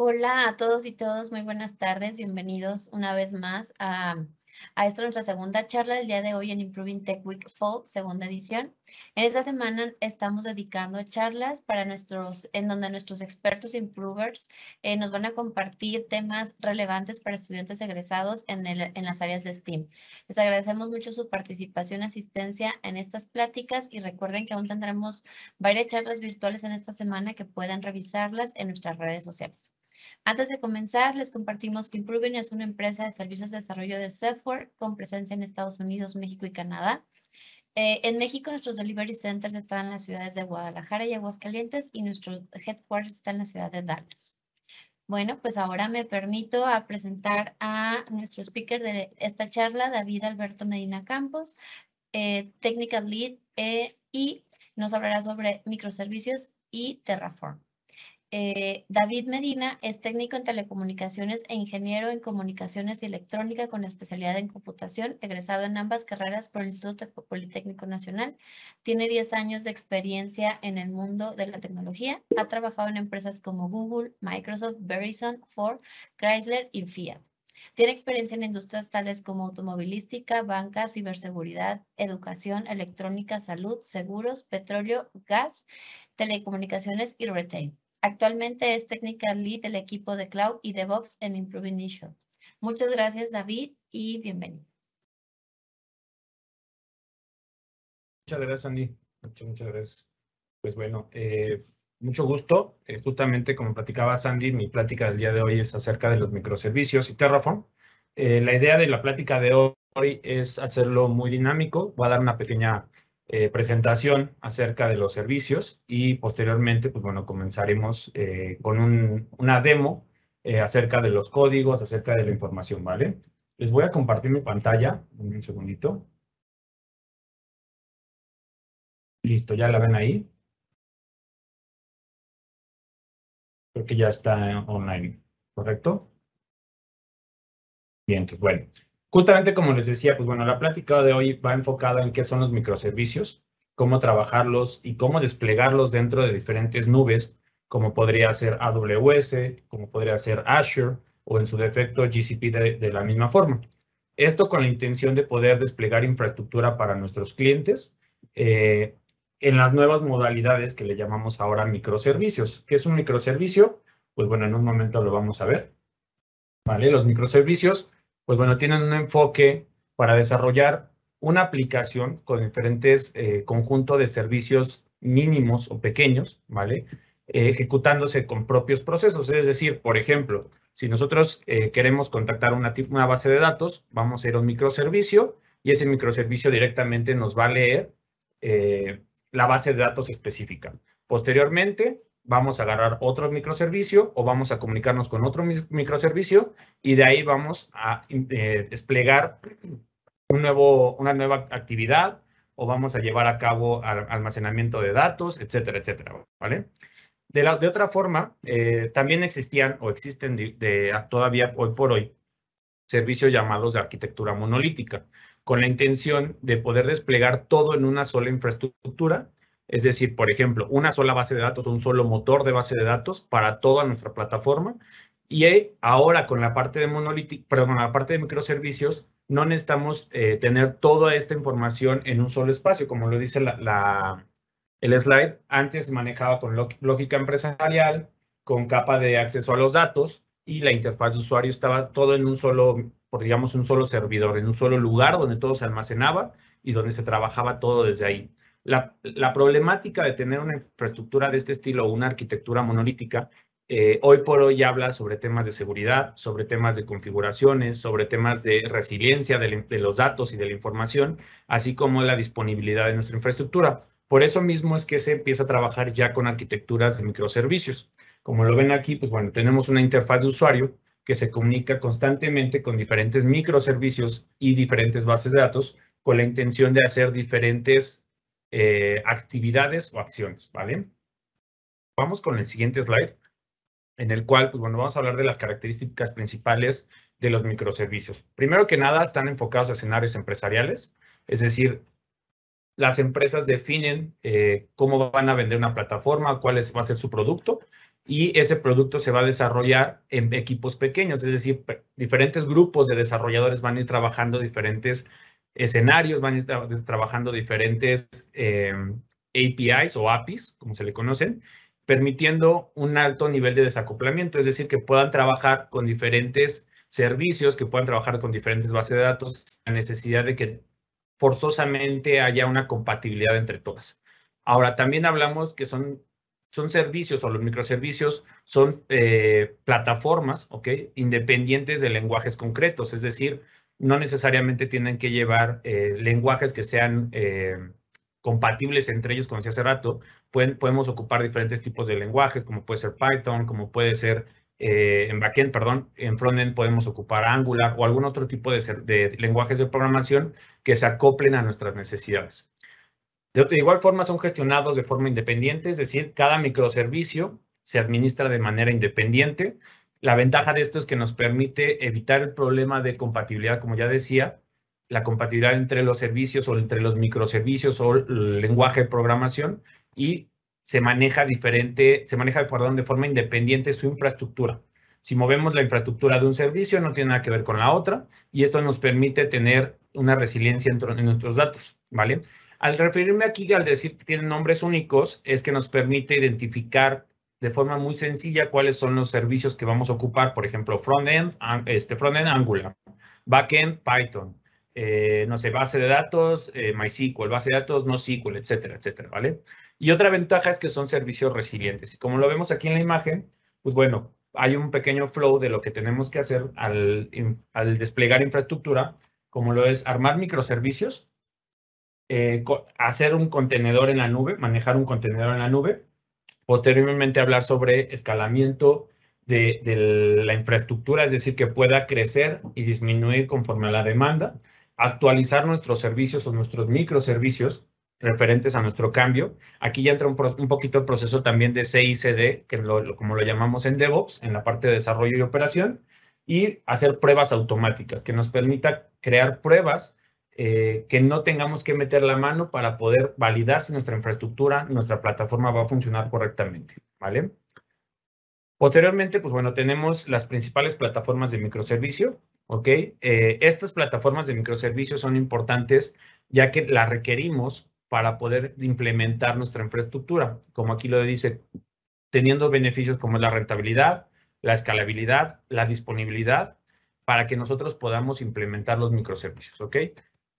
Hola a todos y todas, muy buenas tardes, bienvenidos una vez más a, esta nuestra segunda charla del día de hoy en Improving Tech Week Fall, segunda edición. En esta semana estamos dedicando charlas para nuestros, en donde nuestros expertos improvers eh, nos van a compartir temas relevantes para estudiantes egresados en, en las áreas de STEAM. Les agradecemos mucho su participación, asistencia en estas pláticas y recuerden que aún tendremos varias charlas virtuales en esta semana que puedan revisarlas en nuestras redes sociales. Antes de comenzar, les compartimos que Improving es una empresa de servicios de desarrollo de software con presencia en Estados Unidos, México y Canadá. Eh, en México, nuestros delivery centers están en las ciudades de Guadalajara y Aguascalientes y nuestro headquarters está en la ciudad de Dallas. Bueno, pues ahora me permito a presentar a nuestro speaker de esta charla, David Alberto Medina Campos, eh, Technical Lead, eh, y nos hablará sobre microservicios y Terraform. Eh, David Medina es técnico en telecomunicaciones e ingeniero en comunicaciones y electrónica con especialidad en computación, egresado en ambas carreras por el Instituto Politécnico Nacional. Tiene 10 años de experiencia en el mundo de la tecnología. Ha trabajado en empresas como Google, Microsoft, Verizon, Ford, Chrysler y Fiat. Tiene experiencia en industrias tales como automovilística, banca, ciberseguridad, educación, electrónica, salud, seguros, petróleo, gas, telecomunicaciones y retail. Actualmente es técnica Lead del equipo de Cloud y DevOps en Improving Muchas gracias, David, y bienvenido. Muchas gracias, Andy. Muchas, gracias. Pues bueno, eh, mucho gusto. Eh, justamente como platicaba Sandy, mi plática del día de hoy es acerca de los microservicios y Terraform. Eh, la idea de la plática de hoy es hacerlo muy dinámico. Voy a dar una pequeña eh, presentación acerca de los servicios y posteriormente, pues bueno, comenzaremos eh, con una demo eh, acerca de los códigos, acerca de la información, ¿vale? Les voy a compartir mi pantalla, un segundito. Listo, ya la ven ahí. Creo que ya está online, ¿correcto? Bien, entonces, pues bueno. Justamente como les decía, pues bueno, la plática de hoy va enfocada en qué son los microservicios, cómo trabajarlos y cómo desplegarlos dentro de diferentes nubes, como podría ser AWS, como podría ser Azure o en su defecto GCP de, la misma forma. Esto con la intención de poder desplegar infraestructura para nuestros clientes eh, en las nuevas modalidades que le llamamos ahora microservicios. ¿Qué es un microservicio? Pues bueno, en un momento lo vamos a ver. ¿Vale? Los microservicios pues bueno, tienen un enfoque para desarrollar una aplicación con diferentes eh, conjuntos de servicios mínimos o pequeños, ¿vale? Eh, ejecutándose con propios procesos. Es decir, por ejemplo, si nosotros eh, queremos contactar una, una base de datos, vamos a ir a un microservicio y ese microservicio directamente nos va a leer la base de datos específica. Posteriormente, vamos a agarrar otro microservicio o vamos a comunicarnos con otro microservicio y de ahí vamos a eh, desplegar un nuevo, una nueva actividad o vamos a llevar a cabo almacenamiento de datos, etcétera, etcétera, ¿vale? De, otra forma, eh, también existían o existen todavía hoy por hoy servicios llamados de arquitectura monolítica, con la intención de poder desplegar todo en una sola infraestructura es decir, por ejemplo, una sola base de datos, un solo motor de base de datos para toda nuestra plataforma. Y eh, ahora con la parte de monolítica, perdón, la parte de microservicios, no necesitamos eh, tener toda esta información en un solo espacio, como lo dice el slide. Antes se manejaba con lógica empresarial, con capa de acceso a los datos y la interfaz de usuario estaba todo en un solo, por digamos, un solo servidor, en un solo lugar donde todo se almacenaba y donde se trabajaba todo desde ahí. La, problemática de tener una infraestructura de este estilo o una arquitectura monolítica, eh, hoy por hoy habla sobre temas de seguridad, sobre temas de configuraciones, sobre temas de resiliencia de los datos y de la información, así como la disponibilidad de nuestra infraestructura. Por eso mismo es que se empieza a trabajar ya con arquitecturas de microservicios. Como lo ven aquí, pues bueno, tenemos una interfaz de usuario que se comunica constantemente con diferentes microservicios y diferentes bases de datos con la intención de hacer diferentes eh, actividades o acciones, ¿vale? Vamos con el siguiente slide, en el cual, pues bueno, vamos a hablar de las características principales de los microservicios. Primero que nada, están enfocados a escenarios empresariales, es decir, las empresas definen eh, cómo van a vender una plataforma, cuál va a ser su producto y ese producto se va a desarrollar en equipos pequeños, es decir, diferentes grupos de desarrolladores van a ir trabajando diferentes escenarios, van a trabajando diferentes eh, APIs o APIs, como se le conocen, permitiendo un alto nivel de desacoplamiento, es decir, que puedan trabajar con diferentes servicios, que puedan trabajar con diferentes bases de datos, la necesidad de que forzosamente haya una compatibilidad entre todas. Ahora, también hablamos que son, son servicios o los microservicios son eh, plataformas, ¿ok? Independientes de lenguajes concretos, es decir, no necesariamente tienen que llevar eh, lenguajes que sean eh, compatibles entre ellos, como decía hace rato. Pueden, podemos ocupar diferentes tipos de lenguajes, como puede ser Python, como puede ser eh, en backend, perdón, en frontend podemos ocupar Angular o algún otro tipo de, lenguajes de programación que se acoplen a nuestras necesidades. De, de igual forma, son gestionados de forma independiente, es decir, cada microservicio se administra de manera independiente la ventaja de esto es que nos permite evitar el problema de compatibilidad, como ya decía, la compatibilidad entre los servicios o entre los microservicios o el lenguaje de programación y se maneja diferente, se maneja perdón, de forma independiente su infraestructura. Si movemos la infraestructura de un servicio, no tiene nada que ver con la otra y esto nos permite tener una resiliencia en, nuestros datos, ¿vale? Al referirme aquí, al decir que tienen nombres únicos, es que nos permite identificar de forma muy sencilla cuáles son los servicios que vamos a ocupar, por ejemplo, front-end, este, front-end Angular, back-end Python, eh, no sé, base de datos, eh, MySQL, base de datos NoSQL, etcétera, etcétera, ¿vale? Y otra ventaja es que son servicios resilientes. Y como lo vemos aquí en la imagen, pues bueno, hay un pequeño flow de lo que tenemos que hacer al, al desplegar infraestructura, como lo es armar microservicios, eh, hacer un contenedor en la nube, manejar un contenedor en la nube, Posteriormente hablar sobre escalamiento de, de, la infraestructura, es decir, que pueda crecer y disminuir conforme a la demanda. Actualizar nuestros servicios o nuestros microservicios referentes a nuestro cambio. Aquí ya entra un, poquito el proceso también de CICD, que como lo llamamos en DevOps, en la parte de desarrollo y operación, y hacer pruebas automáticas, que nos permita crear pruebas eh, que no tengamos que meter la mano para poder validar si nuestra infraestructura, nuestra plataforma va a funcionar correctamente, ¿vale? Posteriormente, pues bueno, tenemos las principales plataformas de microservicio, ¿ok? Eh, estas plataformas de microservicio son importantes ya que las requerimos para poder implementar nuestra infraestructura, como aquí lo dice, teniendo beneficios como la rentabilidad, la escalabilidad, la disponibilidad, para que nosotros podamos implementar los microservicios, ¿ok?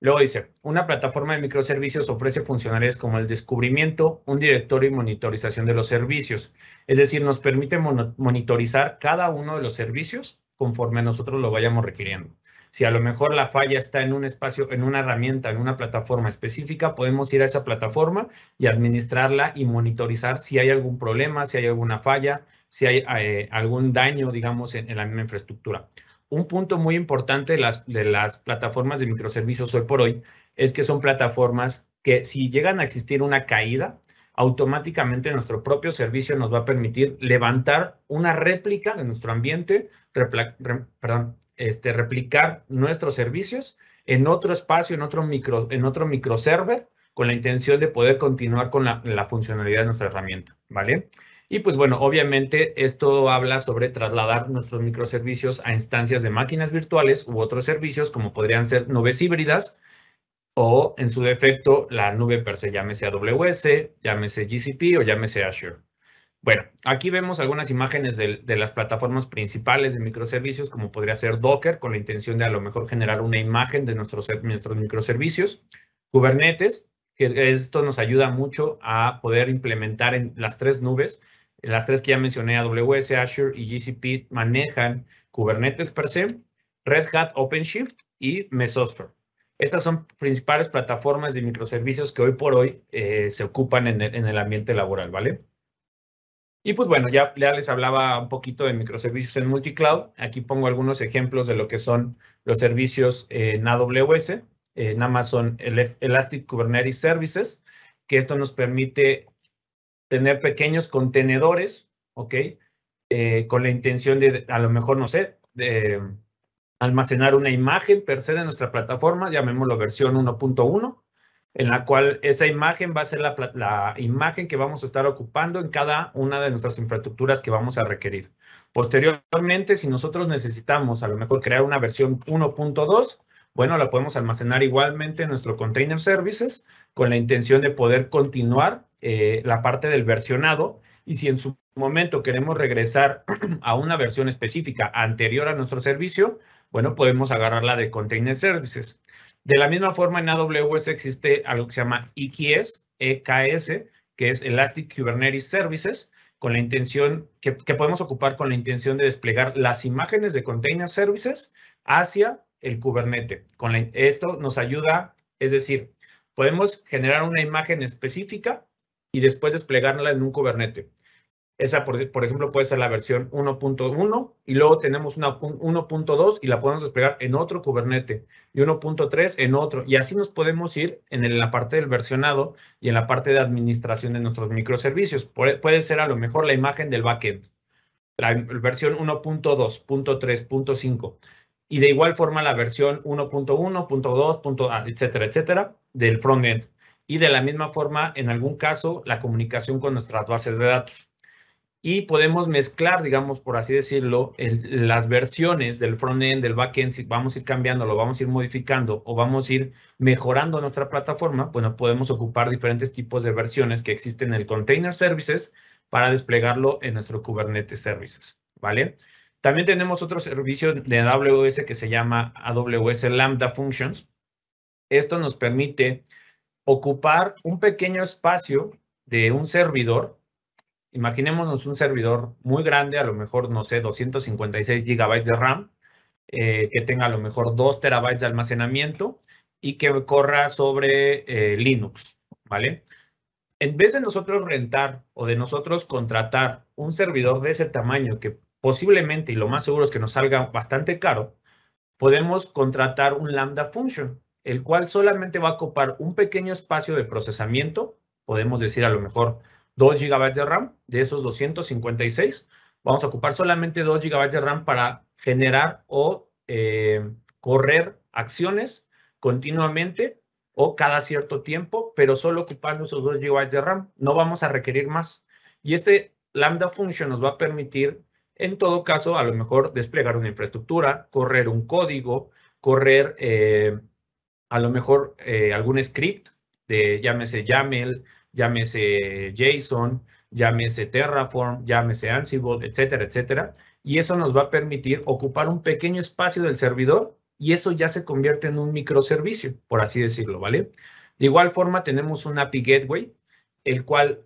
Luego dice, una plataforma de microservicios ofrece funcionalidades como el descubrimiento, un directorio y monitorización de los servicios. Es decir, nos permite monitorizar cada uno de los servicios conforme nosotros lo vayamos requiriendo. Si a lo mejor la falla está en un espacio, en una herramienta, en una plataforma específica, podemos ir a esa plataforma y administrarla y monitorizar si hay algún problema, si hay alguna falla, si hay eh, algún daño, digamos, en, en la misma infraestructura un punto muy importante de las, de las plataformas de microservicios hoy por hoy es que son plataformas que si llegan a existir una caída, automáticamente nuestro propio servicio nos va a permitir levantar una réplica de nuestro ambiente, este, replicar nuestros servicios en otro espacio, en otro micro, en otro microserver, con la intención de poder continuar con la, la funcionalidad de nuestra herramienta, ¿vale? Y pues bueno, obviamente esto habla sobre trasladar nuestros microservicios a instancias de máquinas virtuales u otros servicios como podrían ser nubes híbridas o en su defecto la nube per se, llámese AWS, llámese GCP o llámese Azure. Bueno, aquí vemos algunas imágenes de, las plataformas principales de microservicios como podría ser Docker con la intención de a lo mejor generar una imagen de nuestros, nuestros microservicios, Kubernetes, que esto nos ayuda mucho a poder implementar en las tres nubes las tres que ya mencioné, AWS, Azure y GCP, manejan Kubernetes per se, Red Hat, OpenShift y Mesosphere. Estas son principales plataformas de microservicios que hoy por hoy eh, se ocupan en el, ambiente laboral, ¿vale? Y pues bueno, ya, les hablaba un poquito de microservicios en multicloud. Aquí pongo algunos ejemplos de lo que son los servicios en AWS, en eh, Amazon Elastic Kubernetes Services, que esto nos permite tener pequeños contenedores, ¿ok? Eh, con la intención de, a lo mejor, no sé, de almacenar una imagen per se de nuestra plataforma, llamémoslo versión 1.1, en la cual esa imagen va a ser la, la, imagen que vamos a estar ocupando en cada una de nuestras infraestructuras que vamos a requerir. Posteriormente, si nosotros necesitamos a lo mejor crear una versión 1.2, bueno, la podemos almacenar igualmente en nuestro container services con la intención de poder continuar eh, la parte del versionado y si en su momento queremos regresar a una versión específica anterior a nuestro servicio, bueno, podemos agarrarla de container services. De la misma forma, en AWS existe algo que se llama EKS, EKS que es Elastic Kubernetes Services, con la intención que, que podemos ocupar con la intención de desplegar las imágenes de container services hacia el Kubernetes. Con esto nos ayuda, es decir, podemos generar una imagen específica y después desplegarla en un Kubernetes. Esa, por, ejemplo, puede ser la versión 1.1 y luego tenemos una 1.2 y la podemos desplegar en otro Kubernetes y 1.3 en otro. Y así nos podemos ir en la parte del versionado y en la parte de administración de nuestros microservicios. Puede ser a lo mejor la imagen del backend, la versión 1.2, y de igual forma la versión 1.1, etcétera, etcétera, del frontend. Y de la misma forma, en algún caso, la comunicación con nuestras bases de datos. Y podemos mezclar, digamos, por así decirlo, las versiones del frontend, del backend, si vamos a ir cambiando, lo vamos a ir modificando o vamos a ir mejorando nuestra plataforma, bueno, podemos ocupar diferentes tipos de versiones que existen en el container services para desplegarlo en nuestro Kubernetes services, ¿vale? También tenemos otro servicio de AWS que se llama AWS Lambda Functions. Esto nos permite ocupar un pequeño espacio de un servidor. Imaginémonos un servidor muy grande, a lo mejor, no sé, 256 GB de RAM, eh, que tenga a lo mejor 2 terabytes de almacenamiento y que corra sobre eh, Linux, ¿vale? En vez de nosotros rentar o de nosotros contratar un servidor de ese tamaño que posiblemente, y lo más seguro es que nos salga bastante caro, podemos contratar un Lambda Function, el cual solamente va a ocupar un pequeño espacio de procesamiento, podemos decir a lo mejor 2 GB de RAM, de esos 256, vamos a ocupar solamente 2 GB de RAM para generar o eh, correr acciones continuamente o cada cierto tiempo, pero solo ocupando esos 2 GB de RAM. No vamos a requerir más. Y este Lambda Function nos va a permitir en todo caso, a lo mejor desplegar una infraestructura, correr un código, correr eh, a lo mejor eh, algún script de llámese YAML, llámese JSON, llámese Terraform, llámese Ansible, etcétera, etcétera. Y eso nos va a permitir ocupar un pequeño espacio del servidor y eso ya se convierte en un microservicio, por así decirlo, ¿vale? De igual forma, tenemos un API Gateway, el cual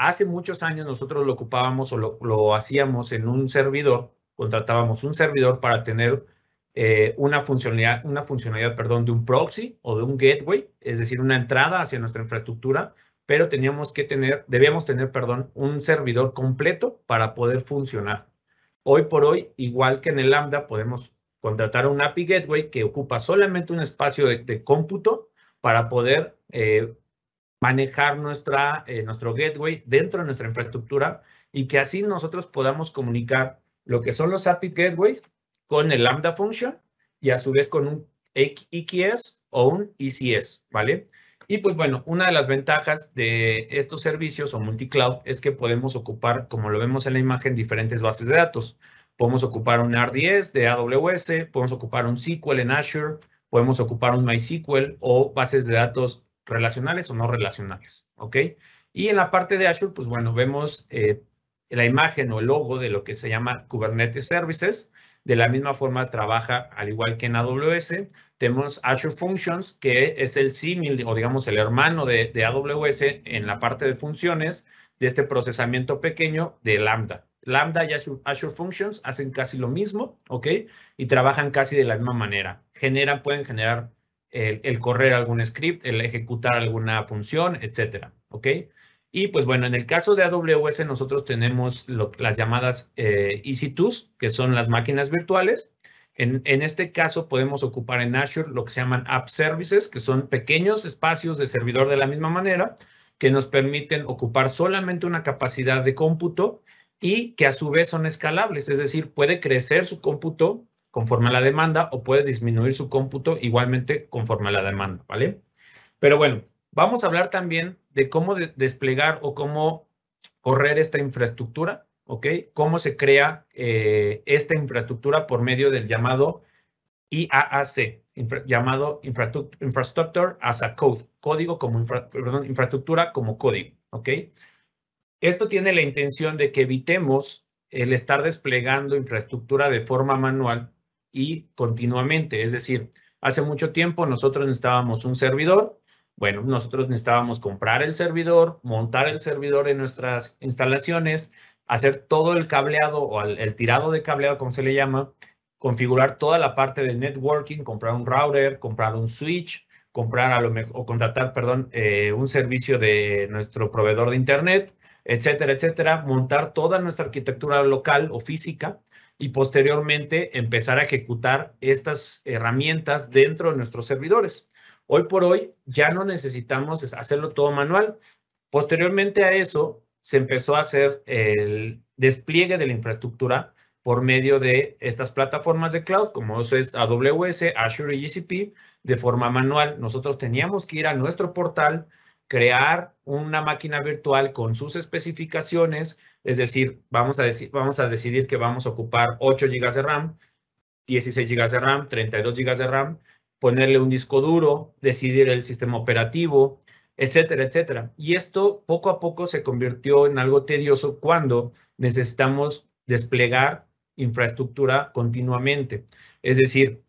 Hace muchos años nosotros lo ocupábamos o lo, hacíamos en un servidor, contratábamos un servidor para tener eh, una funcionalidad, una funcionalidad perdón, de un proxy o de un gateway, es decir, una entrada hacia nuestra infraestructura, pero teníamos que tener, debíamos tener, perdón, un servidor completo para poder funcionar. Hoy por hoy, igual que en el Lambda, podemos contratar un API Gateway que ocupa solamente un espacio de, cómputo para poder eh, manejar nuestra, eh, nuestro gateway dentro de nuestra infraestructura y que así nosotros podamos comunicar lo que son los API gateways con el Lambda function y a su vez con un EQS o un ECS, ¿vale? Y pues bueno, una de las ventajas de estos servicios o multicloud es que podemos ocupar, como lo vemos en la imagen, diferentes bases de datos. Podemos ocupar un RDS de AWS, podemos ocupar un SQL en Azure, podemos ocupar un MySQL o bases de datos relacionales o no relacionales, ¿ok? Y en la parte de Azure, pues bueno, vemos eh, la imagen o el logo de lo que se llama Kubernetes Services. De la misma forma trabaja, al igual que en AWS, tenemos Azure Functions, que es el símil o digamos el hermano de, AWS en la parte de funciones de este procesamiento pequeño de Lambda. Lambda y Azure, Azure, Functions hacen casi lo mismo, ¿ok? Y trabajan casi de la misma manera. Generan, pueden generar eh, el, correr algún script, el ejecutar alguna función, etcétera. ¿Ok? Y pues bueno, en el caso de AWS nosotros tenemos las llamadas ec eh, 2 que son las máquinas virtuales. En, en, este caso podemos ocupar en Azure lo que se llaman App Services, que son pequeños espacios de servidor de la misma manera, que nos permiten ocupar solamente una capacidad de cómputo y que a su vez son escalables, es decir, puede crecer su cómputo conforme a la demanda o puede disminuir su cómputo igualmente conforme a la demanda, ¿vale? Pero bueno, vamos a hablar también de cómo desplegar o cómo correr esta infraestructura, ¿ok? Cómo se crea eh, esta infraestructura por medio del llamado IAAC, llamado infrastructure, as a Code, código como infraestructura como código, ¿ok? Esto tiene la intención de que evitemos el estar desplegando infraestructura de forma manual y continuamente. Es decir, hace mucho tiempo nosotros necesitábamos un servidor. Bueno, nosotros necesitábamos comprar el servidor, montar el servidor en nuestras instalaciones, hacer todo el cableado o el, tirado de cableado, como se le llama, configurar toda la parte de networking, comprar un router, comprar un switch, comprar a lo mejor, o contratar, perdón, eh, un servicio de nuestro proveedor de internet, etcétera, etcétera, montar toda nuestra arquitectura local o física y posteriormente empezar a ejecutar estas herramientas dentro de nuestros servidores. Hoy por hoy ya no necesitamos hacerlo todo manual. Posteriormente a eso se empezó a hacer el despliegue de la infraestructura por medio de estas plataformas de cloud, como eso es AWS, Azure y GCP, e de forma manual. Nosotros teníamos que ir a nuestro portal, crear una máquina virtual con sus especificaciones, es decir, vamos a, decir, vamos a decidir que vamos a ocupar 8 GB de RAM, 16 GB de RAM, 32 GB de RAM, ponerle un disco duro, decidir el sistema operativo, etcétera, etcétera. Y esto poco a poco se convirtió en algo tedioso cuando necesitamos desplegar infraestructura continuamente. Es decir,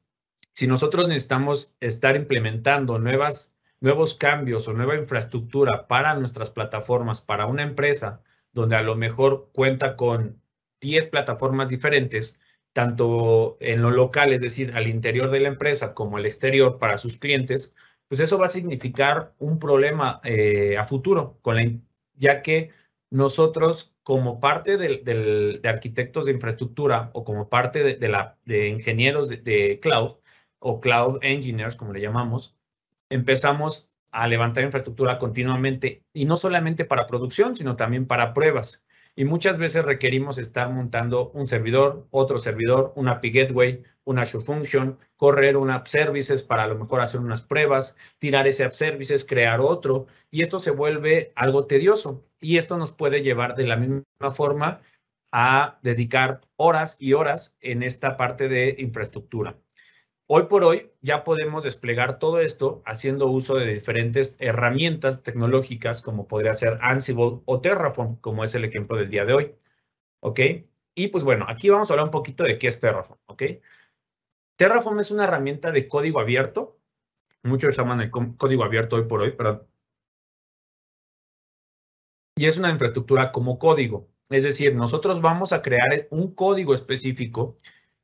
si nosotros necesitamos estar implementando nuevas, nuevos cambios o nueva infraestructura para nuestras plataformas, para una empresa, donde a lo mejor cuenta con 10 plataformas diferentes, tanto en lo local, es decir, al interior de la empresa, como al exterior para sus clientes, pues eso va a significar un problema eh, a futuro, con ya que nosotros como parte de, arquitectos de infraestructura o como parte de, de la, ingenieros de, cloud o cloud engineers, como le llamamos, empezamos a levantar infraestructura continuamente y no solamente para producción, sino también para pruebas. Y muchas veces requerimos estar montando un servidor, otro servidor, una API Gateway, una Azure Function, correr un App Services para a lo mejor hacer unas pruebas, tirar ese App Services, crear otro. Y esto se vuelve algo tedioso. Y esto nos puede llevar de la misma forma a dedicar horas y horas en esta parte de infraestructura. Hoy por hoy ya podemos desplegar todo esto haciendo uso de diferentes herramientas tecnológicas como podría ser Ansible o Terraform, como es el ejemplo del día de hoy. ¿Ok? Y pues bueno, aquí vamos a hablar un poquito de qué es Terraform. ¿Ok? Terraform es una herramienta de código abierto. Muchos llaman el código abierto hoy por hoy, pero... Y es una infraestructura como código. Es decir, nosotros vamos a crear un código específico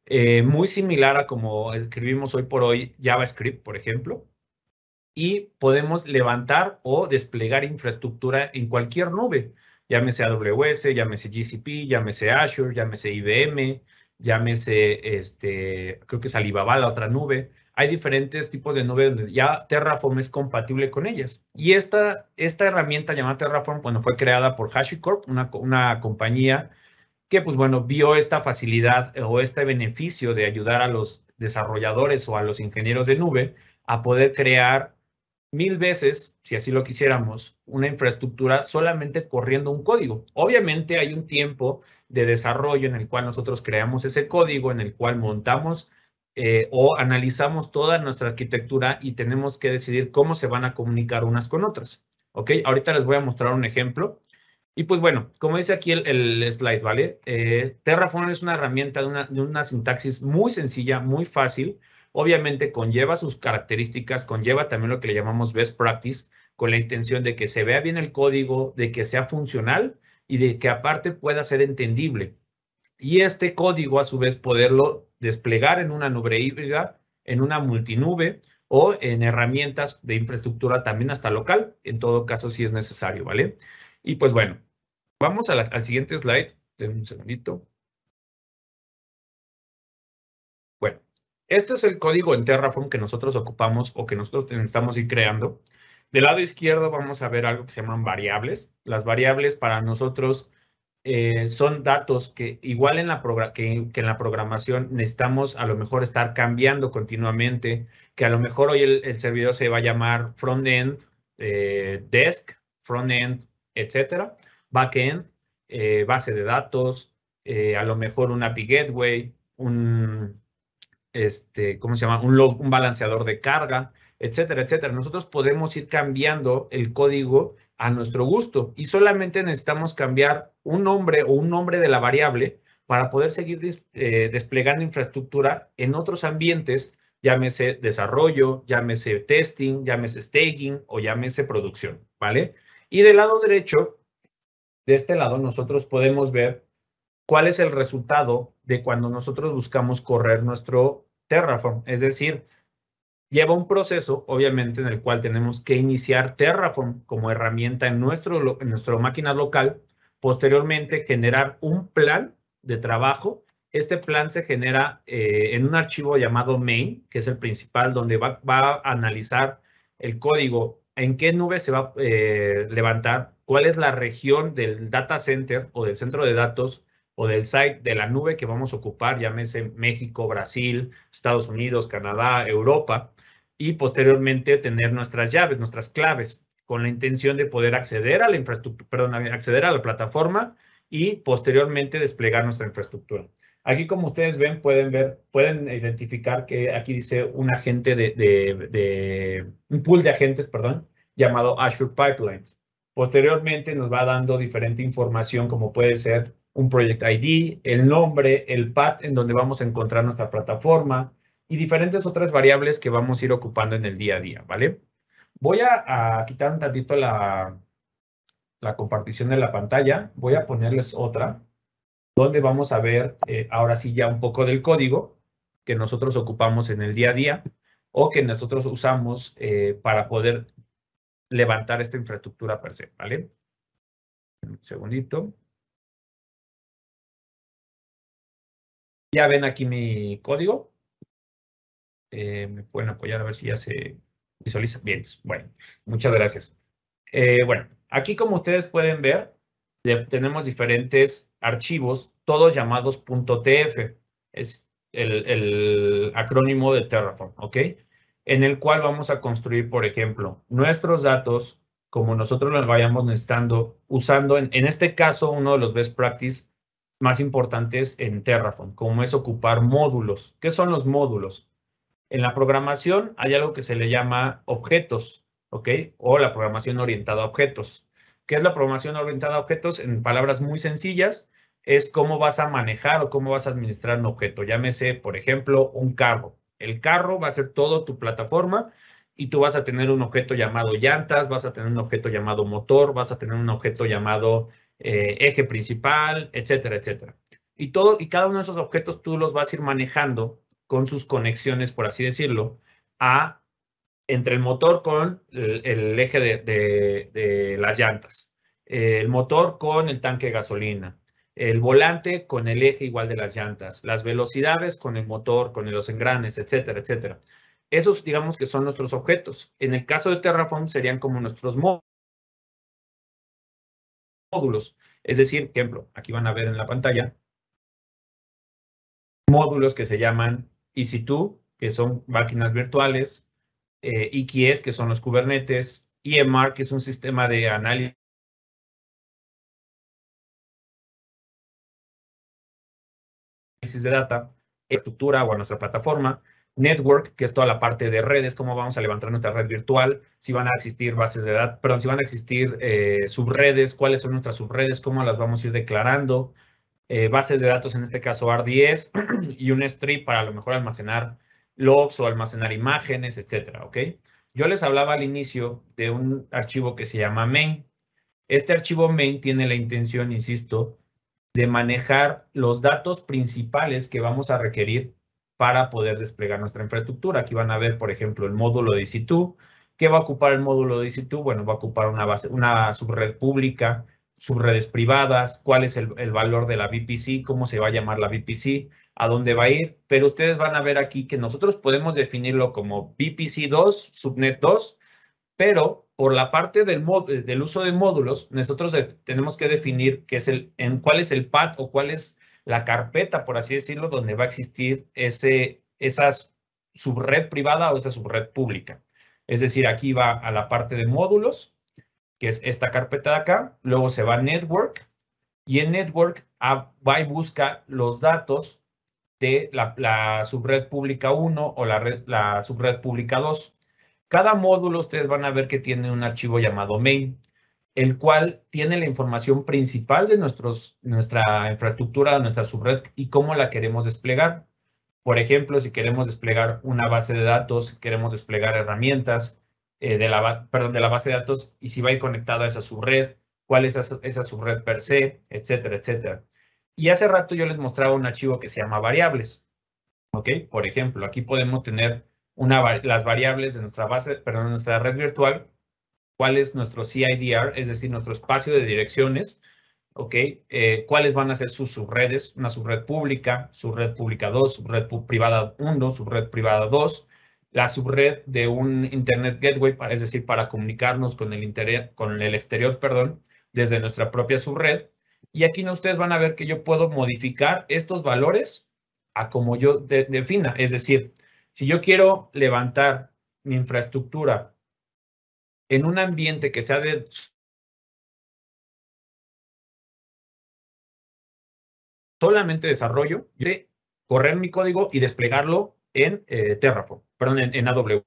eh, muy similar a como escribimos hoy por hoy JavaScript, por ejemplo, y podemos levantar o desplegar infraestructura en cualquier nube, llámese AWS, llámese GCP, llámese Azure, llámese IBM, llámese, este, creo que es Alibaba, la otra nube. Hay diferentes tipos de nubes donde ya Terraform es compatible con ellas. Y esta, esta herramienta llamada Terraform, bueno, fue creada por HashiCorp, una, una compañía que pues bueno, vio esta facilidad eh, o este beneficio de ayudar a los desarrolladores o a los ingenieros de nube a poder crear mil veces, si así lo quisiéramos, una infraestructura solamente corriendo un código. Obviamente hay un tiempo de desarrollo en el cual nosotros creamos ese código, en el cual montamos eh, o analizamos toda nuestra arquitectura y tenemos que decidir cómo se van a comunicar unas con otras. ¿Ok? Ahorita les voy a mostrar un ejemplo y pues bueno, como dice aquí el, slide, ¿vale? Eh, Terraform es una herramienta de una, de una, sintaxis muy sencilla, muy fácil. Obviamente conlleva sus características, conlleva también lo que le llamamos best practice, con la intención de que se vea bien el código, de que sea funcional y de que aparte pueda ser entendible. Y este código a su vez poderlo desplegar en una nube híbrida, en una multinube o en herramientas de infraestructura también hasta local, en todo caso si es necesario, ¿vale? Y pues bueno, Vamos al siguiente slide. den un segundito. Bueno, este es el código en Terraform que nosotros ocupamos o que nosotros necesitamos ir creando. Del lado izquierdo vamos a ver algo que se llaman variables. Las variables para nosotros eh, son datos que igual en la que, en la programación necesitamos a lo mejor estar cambiando continuamente, que a lo mejor hoy el, servidor se va a llamar frontend, eh, desk, frontend, etc. etcétera backend, eh, base de datos, eh, a lo mejor un API Gateway, un, este, ¿cómo se llama? Un, un balanceador de carga, etcétera, etcétera. Nosotros podemos ir cambiando el código a nuestro gusto y solamente necesitamos cambiar un nombre o un nombre de la variable para poder seguir eh, desplegando infraestructura en otros ambientes, llámese desarrollo, llámese testing, llámese staking o llámese producción, ¿vale? Y del lado derecho de este lado nosotros podemos ver cuál es el resultado de cuando nosotros buscamos correr nuestro Terraform. Es decir, lleva un proceso, obviamente, en el cual tenemos que iniciar Terraform como herramienta en, nuestro, en nuestra máquina local, posteriormente generar un plan de trabajo. Este plan se genera eh, en un archivo llamado main, que es el principal, donde va, va a analizar el código en qué nube se va a eh, levantar, cuál es la región del data center o del centro de datos o del site de la nube que vamos a ocupar, llámese México, Brasil, Estados Unidos, Canadá, Europa, y posteriormente tener nuestras llaves, nuestras claves, con la intención de poder acceder a la infraestructura, perdón, acceder a la plataforma y posteriormente desplegar nuestra infraestructura. Aquí, como ustedes ven, pueden ver, pueden identificar que aquí dice un agente de, un pool de agentes, perdón, llamado Azure Pipelines. Posteriormente nos va dando diferente información, como puede ser un Project ID, el nombre, el path en donde vamos a encontrar nuestra plataforma y diferentes otras variables que vamos a ir ocupando en el día a día, ¿vale? Voy a, a quitar un tantito la, la compartición de la pantalla. Voy a ponerles otra donde vamos a ver eh, ahora sí ya un poco del código que nosotros ocupamos en el día a día o que nosotros usamos eh, para poder levantar esta infraestructura per se, ¿vale? Un segundito. Ya ven aquí mi código. Eh, me pueden apoyar a ver si ya se visualiza. Bien, bueno, muchas gracias. bueno, aquí como ustedes pueden ver, tenemos diferentes archivos, todos llamados .tf, es el, acrónimo de Terraform, ¿ok? En el cual vamos a construir, por ejemplo, nuestros datos como nosotros los vayamos necesitando, usando en, este caso uno de los best practices más importantes en Terraform, como es ocupar módulos. ¿Qué son los módulos? En la programación hay algo que se le llama objetos, ¿ok? O la programación orientada a objetos. ¿Qué es la programación orientada a objetos? En palabras muy sencillas, es cómo vas a manejar o cómo vas a administrar un objeto. Llámese, por ejemplo, un carro. El carro va a ser todo tu plataforma y tú vas a tener un objeto llamado llantas, vas a tener un objeto llamado motor, vas a tener un objeto llamado eh, eje principal, etcétera, etcétera. Y, todo, y cada uno de esos objetos tú los vas a ir manejando con sus conexiones, por así decirlo, a entre el motor con el, eje de, las llantas, eh, el motor con el tanque de gasolina, el volante con el eje igual de las llantas, las velocidades con el motor, con los engranes, etcétera, etcétera. Esos digamos que son nuestros objetos. En el caso de Terraform serían como nuestros módulos. Es decir, ejemplo, aquí van a ver en la pantalla módulos que se llaman EC2, que son máquinas virtuales, eh, e que son los Kubernetes, EMR, que es un sistema de análisis de data, estructura o nuestra plataforma, network, que es toda la parte de redes, cómo vamos a levantar nuestra red virtual, si van a existir bases de datos, perdón, si van a existir eh, subredes, cuáles son nuestras subredes, cómo las vamos a ir declarando, eh, bases de datos, en este caso R10 y un strip para a lo mejor almacenar logs o almacenar imágenes, etcétera, ¿ok? Yo les hablaba al inicio de un archivo que se llama main. Este archivo main tiene la intención, insisto, de manejar los datos principales que vamos a requerir para poder desplegar nuestra infraestructura. Aquí van a ver, por ejemplo, el módulo de EC2. ¿Qué va a ocupar el módulo de EC2? Bueno, va a ocupar una, base, una subred pública, subredes privadas, cuál es el, el valor de la VPC, cómo se va a llamar la VPC, a dónde va a ir, pero ustedes van a ver aquí que nosotros podemos definirlo como VPC2, subnet 2, pero por la parte del, eh, uso de módulos, nosotros tenemos que definir qué es el, en cuál es el pad o cuál es la carpeta, por así decirlo, donde va a existir ese, esa subred privada o esa subred pública. Es decir, aquí va a la parte de módulos, que es esta carpeta de acá, luego se va a Network, y en Network ah, va y busca los datos de la, subred pública 1 o la, la subred pública 2. Cada módulo ustedes van a ver que tiene un archivo llamado main, el cual tiene la información principal de nuestros, nuestra infraestructura, nuestra subred y cómo la queremos desplegar. Por ejemplo, si queremos desplegar una base de datos, queremos desplegar herramientas eh, de, la, de la base de datos y si va a ir conectada a esa subred, cuál es esa, esa subred per se, etcétera, etcétera. Y hace rato yo les mostraba un archivo que se llama variables. ¿Ok? Por ejemplo, aquí podemos tener una, las variables de nuestra base, perdón, nuestra red virtual, cuál es nuestro CIDR, es decir, nuestro espacio de direcciones, ¿ok? Eh, ¿Cuáles van a ser sus subredes? Una subred pública, subred pública 2, subred privada 1, subred privada 2, la subred de un Internet Gateway, es decir, para comunicarnos con el, con el exterior, perdón, desde nuestra propia subred, y aquí no, ustedes van a ver que yo puedo modificar estos valores a como yo defina. Es decir, si yo quiero levantar mi infraestructura en un ambiente que sea de solamente desarrollo, de correr mi código y desplegarlo en eh, Terraform, perdón, en AWS.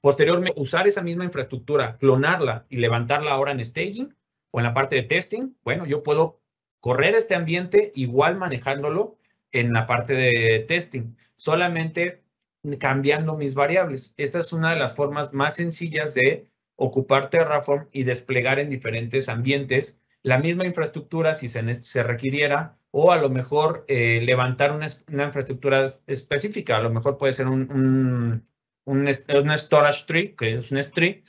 Posteriormente, usar esa misma infraestructura, clonarla y levantarla ahora en staging o en la parte de testing, bueno, yo puedo correr este ambiente igual manejándolo en la parte de testing, solamente cambiando mis variables. Esta es una de las formas más sencillas de ocupar Terraform y desplegar en diferentes ambientes la misma infraestructura si se, requiriera o a lo mejor eh, levantar una, infraestructura específica. A lo mejor puede ser un, un, un storage tree, que es un tree,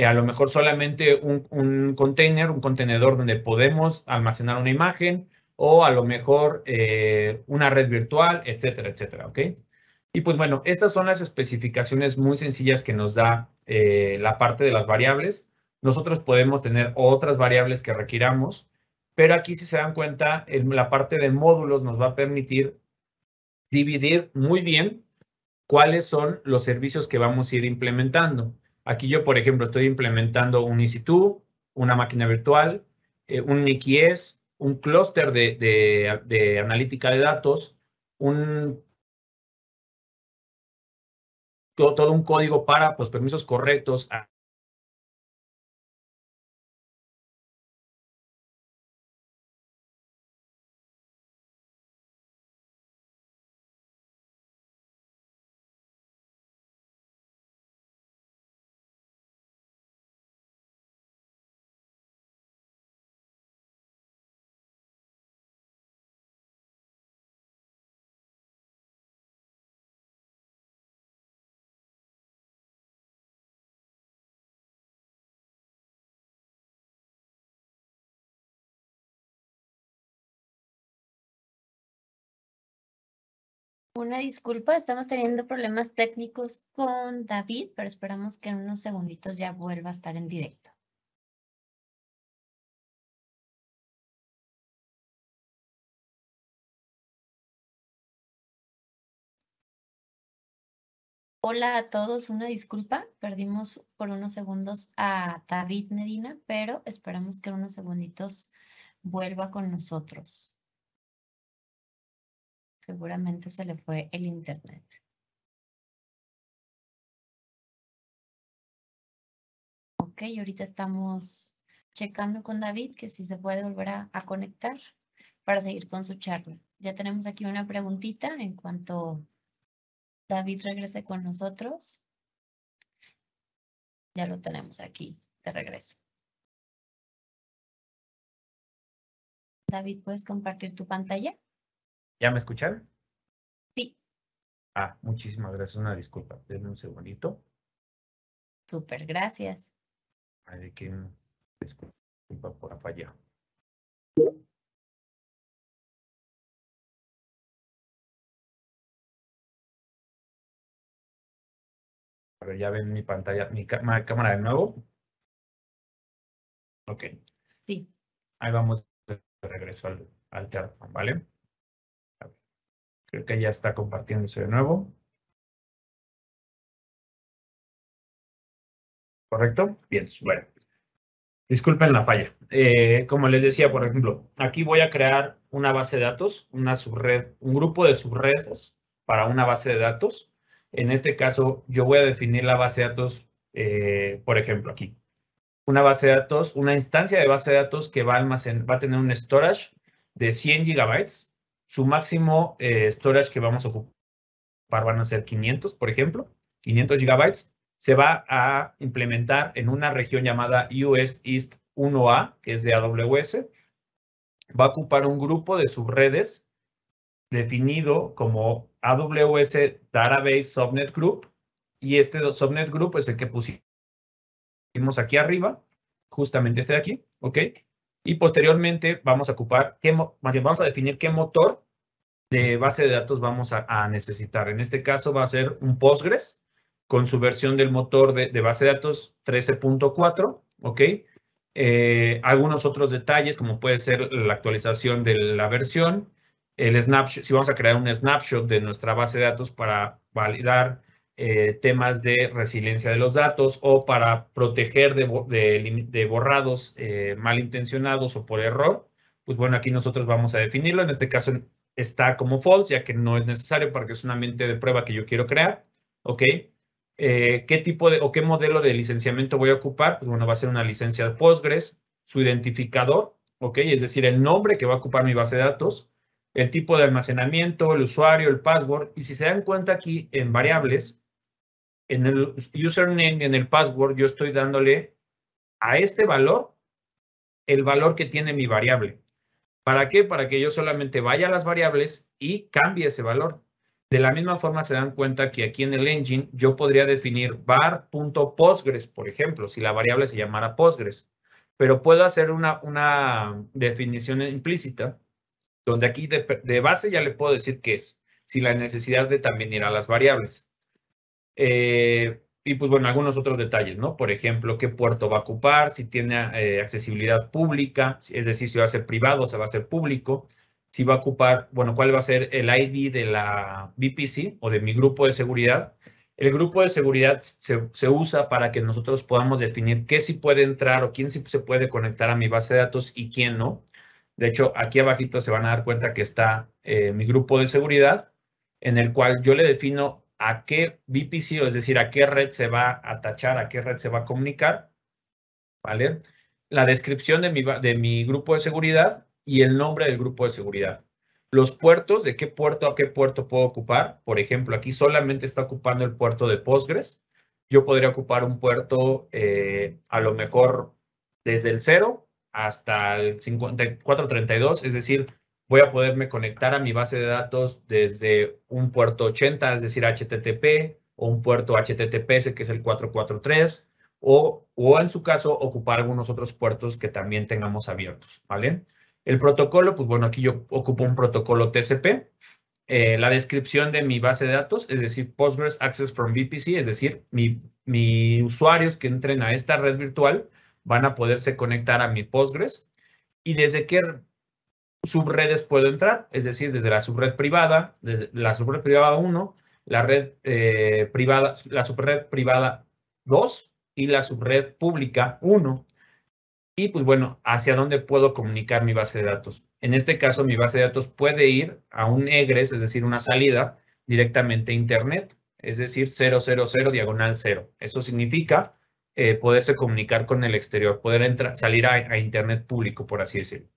eh, a lo mejor solamente un, un, container, un contenedor donde podemos almacenar una imagen o a lo mejor eh, una red virtual, etcétera, etcétera, ¿ok? Y pues bueno, estas son las especificaciones muy sencillas que nos da eh, la parte de las variables. Nosotros podemos tener otras variables que requiramos, pero aquí si se dan cuenta, la parte de módulos nos va a permitir dividir muy bien cuáles son los servicios que vamos a ir implementando. Aquí yo, por ejemplo, estoy implementando un ec una máquina virtual, eh, un NICIES, un clúster de, de, de analítica de datos, un todo un código para pues, permisos correctos, Una disculpa, estamos teniendo problemas técnicos con David, pero esperamos que en unos segunditos ya vuelva a estar en directo. Hola a todos, una disculpa, perdimos por unos segundos a David Medina, pero esperamos que en unos segunditos vuelva con nosotros. Seguramente se le fue el internet. Ok, ahorita estamos checando con David que si se puede volver a, conectar para seguir con su charla. Ya tenemos aquí una preguntita en cuanto David regrese con nosotros. Ya lo tenemos aquí de regreso. David, ¿puedes compartir tu pantalla? ¿Ya me escuchan? Sí. Ah, muchísimas gracias. Una disculpa. Denme un segundito. Súper, gracias. Ay, quien disculpa por la A ver, ya ven mi pantalla, mi cámara de nuevo. Ok. Sí. Ahí vamos de regreso al, al teatro, ¿vale? Creo que ya está compartiéndose de nuevo. ¿Correcto? Bien, bueno. Disculpen la falla. Eh, como les decía, por ejemplo, aquí voy a crear una base de datos, una subred, un grupo de subredes para una base de datos. En este caso, yo voy a definir la base de datos, eh, por ejemplo, aquí. Una base de datos, una instancia de base de datos que va a, almacen, va a tener un storage de 100 gigabytes su máximo eh, storage que vamos a ocupar van a ser 500, por ejemplo, 500 gigabytes. Se va a implementar en una región llamada US East 1A, que es de AWS. Va a ocupar un grupo de subredes definido como AWS Database Subnet Group. Y este subnet group es el que pusimos aquí arriba, justamente este de aquí, ¿ok? Y posteriormente vamos a ocupar, qué, vamos a definir qué motor de base de datos vamos a, necesitar. En este caso va a ser un Postgres con su versión del motor de, base de datos 13.4, ¿ok? Eh, algunos otros detalles como puede ser la actualización de la versión, el snapshot, si vamos a crear un snapshot de nuestra base de datos para validar eh, temas de resiliencia de los datos o para proteger de, borrados eh, malintencionados o por error, pues bueno, aquí nosotros vamos a definirlo. En este caso está como false, ya que no es necesario porque es un ambiente de prueba que yo quiero crear. ¿Ok? Eh, ¿Qué tipo de o qué modelo de licenciamiento voy a ocupar? Pues bueno, va a ser una licencia de Postgres, su identificador, ¿ok? Es decir, el nombre que va a ocupar mi base de datos, el tipo de almacenamiento, el usuario, el password. Y si se dan cuenta aquí en variables, en el username, en el password, yo estoy dándole a este valor el valor que tiene mi variable. ¿Para qué? Para que yo solamente vaya a las variables y cambie ese valor. De la misma forma se dan cuenta que aquí en el engine yo podría definir var.postgres, por ejemplo, si la variable se llamara Postgres. Pero puedo hacer una, una definición implícita donde aquí de, de base ya le puedo decir qué es, si la necesidad de también ir a las variables. Eh, y pues bueno, algunos otros detalles, ¿no? Por ejemplo, qué puerto va a ocupar, si tiene eh, accesibilidad pública, es decir, si va a ser privado o se va a ser público, si va a ocupar, bueno, cuál va a ser el ID de la VPC o de mi grupo de seguridad. El grupo de seguridad se, usa para que nosotros podamos definir qué sí puede entrar o quién sí se puede conectar a mi base de datos y quién no. De hecho, aquí abajito se van a dar cuenta que está eh, mi grupo de seguridad, en el cual yo le defino a qué VPC, es decir, a qué red se va a atachar? a qué red se va a comunicar, ¿vale? La descripción de mi, de mi grupo de seguridad y el nombre del grupo de seguridad. Los puertos, de qué puerto a qué puerto puedo ocupar. Por ejemplo, aquí solamente está ocupando el puerto de Postgres. Yo podría ocupar un puerto eh, a lo mejor desde el 0 hasta el 5432, es decir, voy a poderme conectar a mi base de datos desde un puerto 80, es decir, HTTP, o un puerto HTTPS, que es el 443, o, o en su caso, ocupar algunos otros puertos que también tengamos abiertos, ¿vale? El protocolo, pues bueno, aquí yo ocupo un protocolo TCP. Eh, la descripción de mi base de datos, es decir, Postgres Access from VPC, es decir, mis mi usuarios que entren a esta red virtual van a poderse conectar a mi Postgres. Y desde qué subredes puedo entrar, es decir, desde la subred privada, desde la subred privada 1, la red eh, privada, la subred privada 2 y la subred pública 1. Y pues bueno, hacia dónde puedo comunicar mi base de datos. En este caso, mi base de datos puede ir a un egres, es decir, una salida directamente a Internet, es decir, 000 diagonal 0. Eso significa eh, poderse comunicar con el exterior, poder entrar, salir a Internet público, por así decirlo.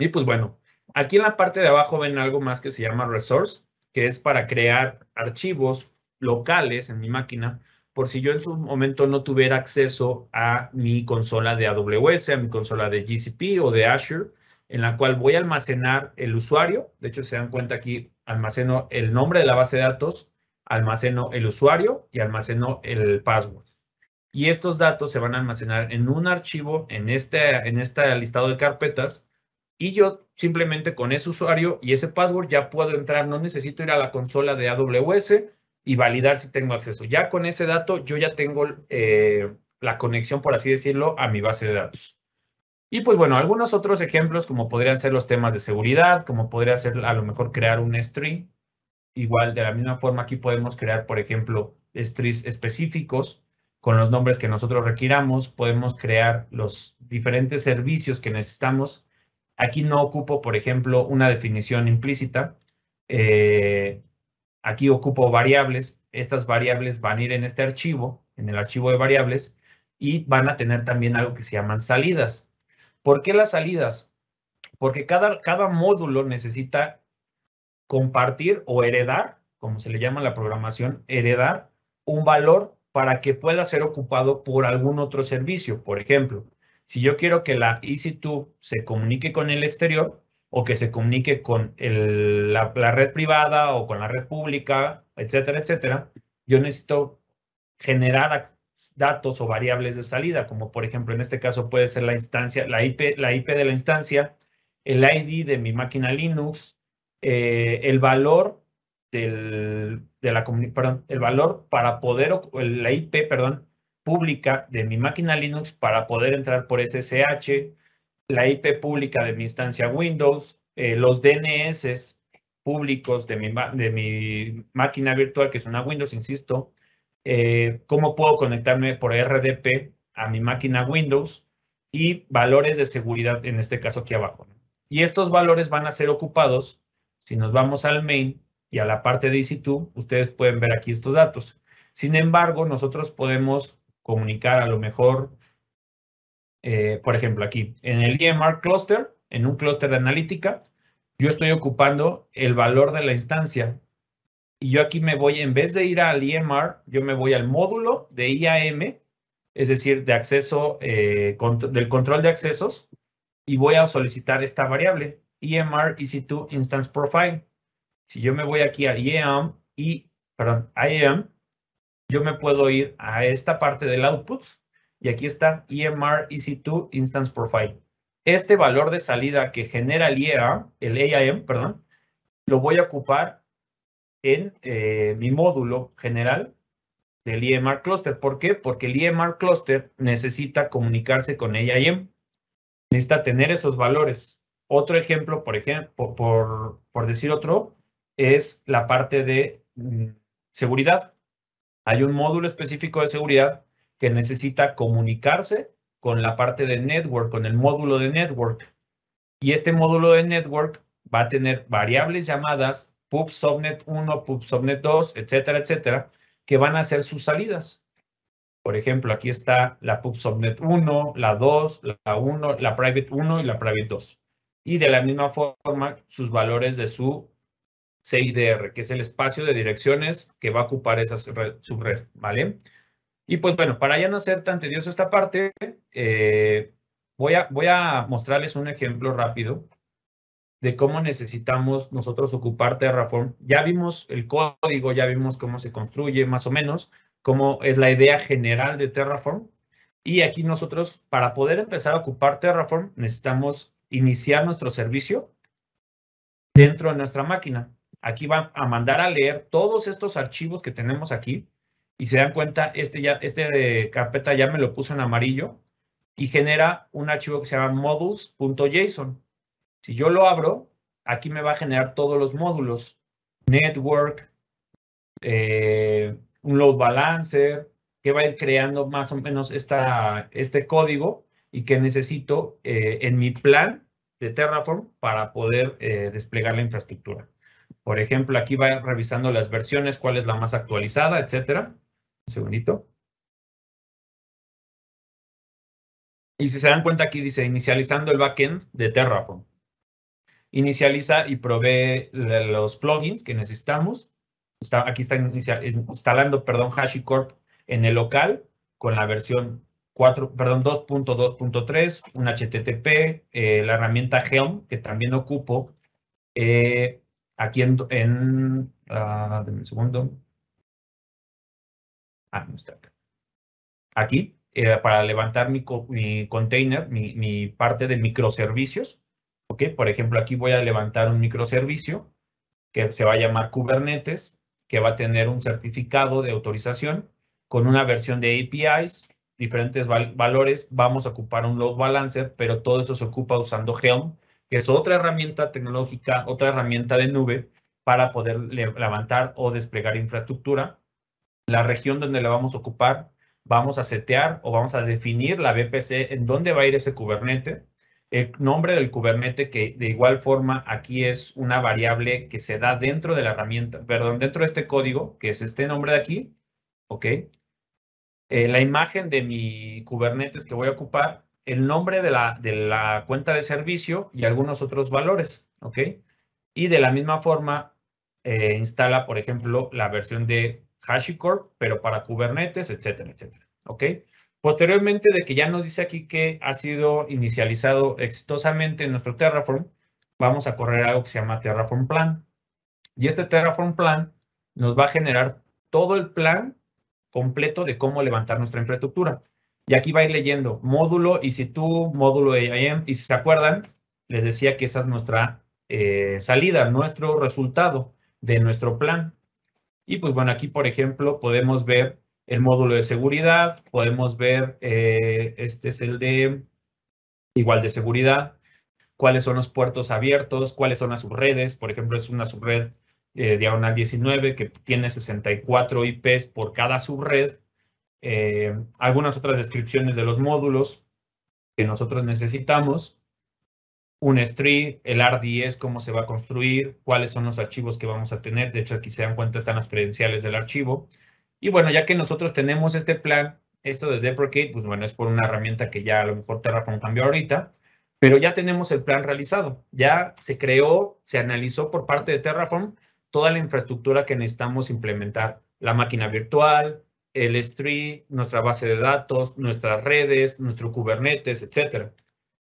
Y pues bueno, aquí en la parte de abajo ven algo más que se llama Resource, que es para crear archivos locales en mi máquina, por si yo en su momento no tuviera acceso a mi consola de AWS, a mi consola de GCP o de Azure, en la cual voy a almacenar el usuario. De hecho, se dan cuenta aquí, almaceno el nombre de la base de datos, almaceno el usuario y almaceno el password. Y estos datos se van a almacenar en un archivo, en este, en este listado de carpetas, y yo simplemente con ese usuario y ese password ya puedo entrar, no necesito ir a la consola de AWS y validar si tengo acceso. Ya con ese dato yo ya tengo eh, la conexión, por así decirlo, a mi base de datos. Y pues bueno, algunos otros ejemplos como podrían ser los temas de seguridad, como podría ser a lo mejor crear un stream Igual de la misma forma aquí podemos crear, por ejemplo, s específicos con los nombres que nosotros requiramos. Podemos crear los diferentes servicios que necesitamos Aquí no ocupo, por ejemplo, una definición implícita. Eh, aquí ocupo variables. Estas variables van a ir en este archivo, en el archivo de variables, y van a tener también algo que se llaman salidas. ¿Por qué las salidas? Porque cada, cada módulo necesita compartir o heredar, como se le llama en la programación, heredar un valor para que pueda ser ocupado por algún otro servicio. Por ejemplo, si yo quiero que la EC2 se comunique con el exterior o que se comunique con la, red privada o con la red pública, etcétera, etcétera, yo necesito generar datos o variables de salida, como por ejemplo en este caso puede ser la instancia, la IP, la IP de la instancia, el ID de mi máquina Linux, eh, el valor del, de la perdón, el valor para poder, la IP, perdón, pública de mi máquina Linux para poder entrar por SSH, la IP pública de mi instancia Windows, eh, los DNS públicos de mi, de mi máquina virtual, que es una Windows, insisto, eh, cómo puedo conectarme por RDP a mi máquina Windows y valores de seguridad, en este caso aquí abajo. Y estos valores van a ser ocupados si nos vamos al main y a la parte de EC2, ustedes pueden ver aquí estos datos. Sin embargo, nosotros podemos comunicar a lo mejor, eh, por ejemplo, aquí en el EMR cluster, en un cluster de analítica, yo estoy ocupando el valor de la instancia. Y yo aquí me voy, en vez de ir al EMR, yo me voy al módulo de IAM, es decir, de acceso, eh, del control de accesos, y voy a solicitar esta variable, EMR EC2 Instance Profile. Si yo me voy aquí e a IAM, e y, perdón, IAM, yo me puedo ir a esta parte del output y aquí está EMR EC2 Instance Profile. Este valor de salida que genera el IAM, e el AIM, perdón, lo voy a ocupar en eh, mi módulo general del EMR Cluster. ¿Por qué? Porque el EMR Cluster necesita comunicarse con AIM. Necesita tener esos valores. Otro ejemplo, por ejemplo, por, por decir otro, es la parte de mm, seguridad. Hay un módulo específico de seguridad que necesita comunicarse con la parte de network, con el módulo de network. Y este módulo de network va a tener variables llamadas pubsubnet subnet 1, pubsubnet 2, etcétera, etcétera, que van a ser sus salidas. Por ejemplo, aquí está la pubsubnet 1, la 2, la 1, la private 1 y la private 2. Y de la misma forma, sus valores de su CIDR, que es el espacio de direcciones que va a ocupar esa subred, ¿vale? Y pues bueno, para ya no ser tan tedioso esta parte, eh, voy, a, voy a mostrarles un ejemplo rápido de cómo necesitamos nosotros ocupar Terraform. Ya vimos el código, ya vimos cómo se construye más o menos, cómo es la idea general de Terraform. Y aquí nosotros, para poder empezar a ocupar Terraform, necesitamos iniciar nuestro servicio dentro de nuestra máquina. Aquí va a mandar a leer todos estos archivos que tenemos aquí y se dan cuenta, este, ya, este de carpeta ya me lo puso en amarillo y genera un archivo que se llama modules.json. Si yo lo abro, aquí me va a generar todos los módulos. Network, eh, un load balancer, que va a ir creando más o menos esta, este código y que necesito eh, en mi plan de Terraform para poder eh, desplegar la infraestructura. Por ejemplo, aquí va revisando las versiones, cuál es la más actualizada, etcétera. Un segundito. Y si se dan cuenta aquí dice inicializando el backend de Terraform. Inicializa y provee los plugins que necesitamos. Está, aquí está instalando, perdón, HashiCorp en el local con la versión 4, perdón, 2.2.3, un HTTP, eh, la herramienta Helm que también ocupo. Eh, Aquí en, en ah, segundo. Ah, aquí, eh, para levantar mi, mi container, mi, mi, parte de microservicios. ¿okay? Por ejemplo, aquí voy a levantar un microservicio que se va a llamar Kubernetes, que va a tener un certificado de autorización con una versión de APIs, diferentes valores. Vamos a ocupar un load balancer, pero todo eso se ocupa usando Helm que es otra herramienta tecnológica, otra herramienta de nube para poder levantar o desplegar infraestructura. La región donde la vamos a ocupar, vamos a setear o vamos a definir la VPC en dónde va a ir ese Kubernetes. El nombre del Kubernetes, que de igual forma aquí es una variable que se da dentro de la herramienta, perdón, dentro de este código, que es este nombre de aquí, ¿ok? Eh, la imagen de mi Kubernetes que voy a ocupar el nombre de la, de la cuenta de servicio y algunos otros valores, ¿ok? Y de la misma forma, eh, instala, por ejemplo, la versión de HashiCorp, pero para Kubernetes, etcétera, etcétera, ¿ok? Posteriormente de que ya nos dice aquí que ha sido inicializado exitosamente en nuestro Terraform, vamos a correr algo que se llama Terraform Plan. Y este Terraform Plan nos va a generar todo el plan completo de cómo levantar nuestra infraestructura. Y aquí va a ir leyendo módulo y si tú, módulo AIM. Y si se acuerdan, les decía que esa es nuestra eh, salida, nuestro resultado de nuestro plan. Y pues bueno, aquí por ejemplo podemos ver el módulo de seguridad, podemos ver, eh, este es el de igual de seguridad, cuáles son los puertos abiertos, cuáles son las subredes, por ejemplo, es una subred de eh, diagonal 19 que tiene 64 IPs por cada subred eh, algunas otras descripciones de los módulos que nosotros necesitamos, un string, el RDS, cómo se va a construir, cuáles son los archivos que vamos a tener. De hecho, aquí se dan cuenta, están las credenciales del archivo. Y bueno, ya que nosotros tenemos este plan, esto de deprecate, pues bueno, es por una herramienta que ya a lo mejor Terraform cambió ahorita, pero ya tenemos el plan realizado. Ya se creó, se analizó por parte de Terraform toda la infraestructura que necesitamos implementar. La máquina virtual, el stream, nuestra base de datos, nuestras redes, nuestro Kubernetes, etcétera.